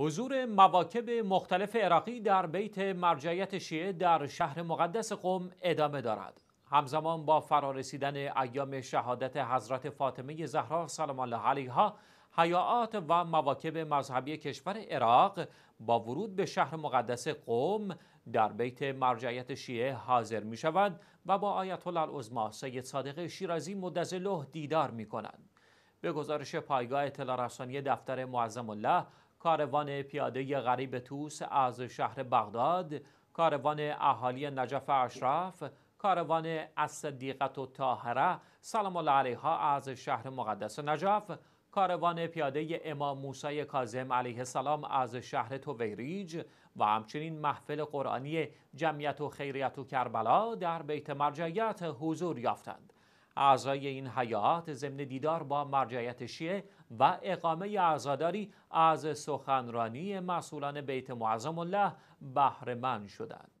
حضور مواکب مختلف عراقی در بیت مرجعیت شیعه در شهر مقدس قم ادامه دارد. همزمان با فرارسیدن ایام شهادت حضرت فاطمه زهرا سلام الله علیها حیاعات و مواکب مذهبی کشور عراق با ورود به شهر مقدس قم در بیت مرجعیت شیعه حاضر می شوند و با آیت الله العظما سید صادق شیرازی مدظله دیدار می کنند. به گزارش پایگاه اطلاع رسانی دفتر معظم الله کاروان پیاده غریب توس از شهر بغداد کاروان اهالی نجف اشرف کاروان از صدیقت و تاهره سلام الله علیها از شهر مقدس نجف کاروان پیاده امام موسی کازم علیه السلام از شهر توویریج و همچنین محفل قرآنی جمعیت و خیریت و کربلا در بیت مرجعیت حضور یافتند. اعضای این حیات ضمن دیدار با مرجعیت شیعه و اقامه اعزاداری از سخنرانی مسئولان بیت معظم الله بهرهمند شدند